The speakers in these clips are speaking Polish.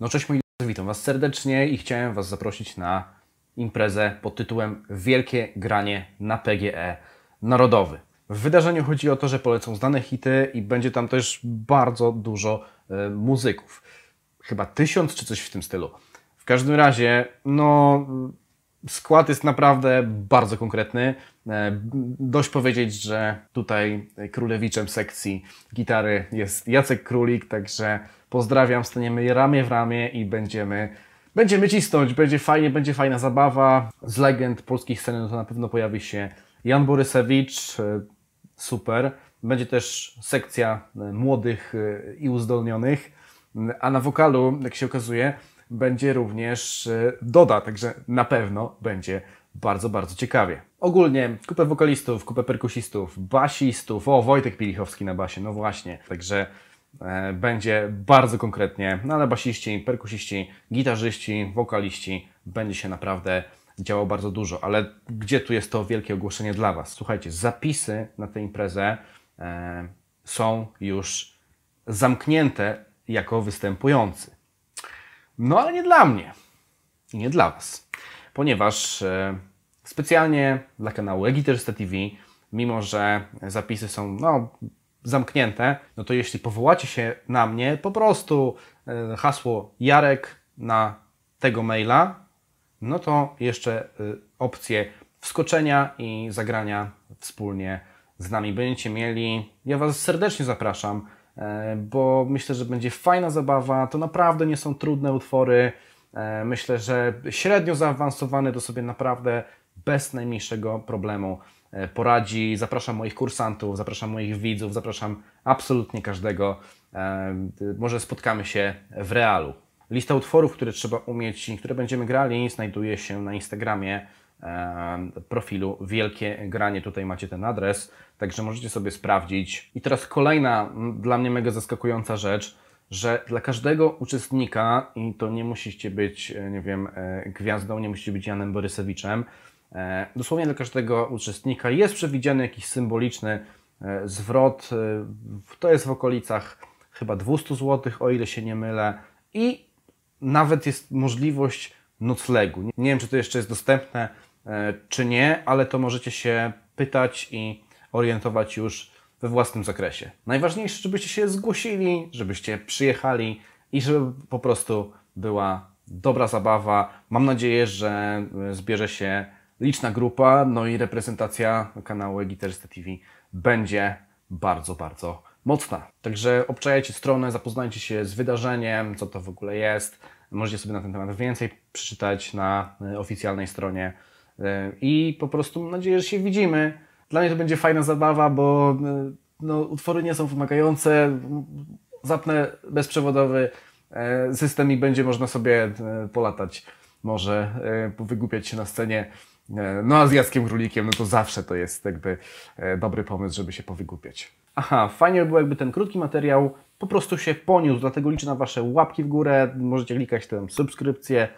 No cześć moi drodzy, witam Was serdecznie i chciałem Was zaprosić na imprezę pod tytułem Wielkie Granie na PGE Narodowy. W wydarzeniu chodzi o to, że polecą znane hity i będzie tam też bardzo dużo y, muzyków. Chyba tysiąc czy coś w tym stylu. W każdym razie, no, skład jest naprawdę bardzo konkretny. E, dość powiedzieć, że tutaj królewiczem sekcji gitary jest Jacek Królik, także pozdrawiam, staniemy ramię w ramię i będziemy będziemy cisnąć, będzie fajnie, będzie fajna zabawa. Z legend polskich scen to na pewno pojawi się Jan Borysewicz, e, super. Będzie też sekcja e, młodych i uzdolnionych, a na wokalu, jak się okazuje, będzie również Doda, także na pewno będzie bardzo, bardzo ciekawie. Ogólnie kupę wokalistów, kupę perkusistów, basistów. O, Wojtek Pilichowski na basie, no właśnie. Także e, będzie bardzo konkretnie, no ale basiści, perkusiści, gitarzyści, wokaliści, będzie się naprawdę działo bardzo dużo. Ale gdzie tu jest to wielkie ogłoszenie dla Was? Słuchajcie, zapisy na tę imprezę e, są już zamknięte jako występujący. No ale nie dla mnie i nie dla Was, ponieważ e, specjalnie dla kanału Egitarzysta TV, mimo że zapisy są no, zamknięte, no to jeśli powołacie się na mnie, po prostu e, hasło Jarek na tego maila, no to jeszcze e, opcję wskoczenia i zagrania wspólnie z nami będziecie mieli. Ja Was serdecznie zapraszam, e, bo myślę, że będzie fajna zabawa. To naprawdę nie są trudne utwory. E, myślę, że średnio zaawansowany to sobie naprawdę bez najmniejszego problemu e, poradzi. Zapraszam moich kursantów, zapraszam moich widzów, zapraszam absolutnie każdego. E, może spotkamy się w realu. Lista utworów, które trzeba umieć i które będziemy grali, znajduje się na Instagramie profilu Wielkie Granie. Tutaj macie ten adres, także możecie sobie sprawdzić. I teraz kolejna dla mnie mega zaskakująca rzecz że dla każdego uczestnika, i to nie musicie być, e, nie wiem, e, gwiazdą, nie musicie być Janem Borysewiczem, e, dosłownie dla każdego uczestnika jest przewidziany jakiś symboliczny zwrot. To jest w okolicach chyba 200 zł, o ile się nie mylę. I nawet jest możliwość noclegu. Nie wiem, czy to jeszcze jest dostępne, czy nie, ale to możecie się pytać i orientować już we własnym zakresie. Najważniejsze, żebyście się zgłosili, żebyście przyjechali i żeby po prostu była dobra zabawa. Mam nadzieję, że e, zbierze się liczna grupa, no i reprezentacja kanału Gitarzysta TV będzie bardzo, bardzo mocna. Także obczajajcie stronę, zapoznajcie się z wydarzeniem, co to w ogóle jest. Możecie sobie na ten temat więcej przeczytać na e, oficjalnej stronie e, i po prostu mam nadzieję, że się widzimy dla mnie to będzie fajna zabawa, bo y, no, utwory nie są wymagające. Zapnę bezprzewodowy e, system i będzie można sobie e, polatać może e, wygłupiać się na scenie. No a z Jackiem Królikiem, no to zawsze to jest jakby dobry pomysł, żeby się powygłupiać. Aha, fajnie by było jakby ten krótki materiał po prostu się poniósł, dlatego liczę na Wasze łapki w górę, możecie klikać tę subskrypcję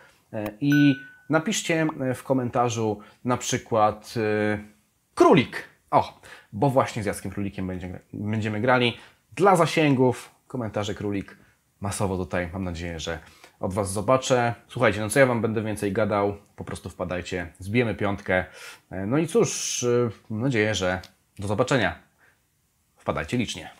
i napiszcie w komentarzu na przykład... Królik. O, bo właśnie z Jackiem Królikiem będziemy grali. Dla zasięgów, komentarze Królik. Masowo tutaj, mam nadzieję, że od Was zobaczę. Słuchajcie, no co ja Wam będę więcej gadał, po prostu wpadajcie, zbijemy piątkę. E, no i cóż, e, mam nadzieję, że do zobaczenia. Wpadajcie licznie.